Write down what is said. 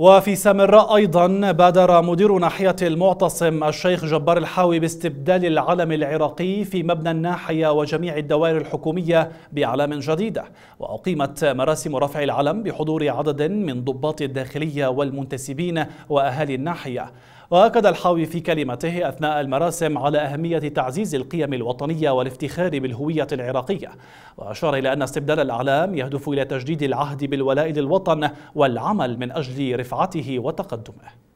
وفي سامراء أيضا بادر مدير ناحية المعتصم الشيخ جبار الحاوي باستبدال العلم العراقي في مبنى الناحية وجميع الدوائر الحكومية بأعلام جديدة وأقيمت مراسم رفع العلم بحضور عدد من ضباط الداخلية والمنتسبين وأهالي الناحية وأكد الحاوي في كلمته أثناء المراسم على أهمية تعزيز القيم الوطنية والافتخار بالهوية العراقية وأشار إلى أن استبدال الأعلام يهدف إلى تجديد العهد بالولاء للوطن والعمل من أجل رفعته وتقدمه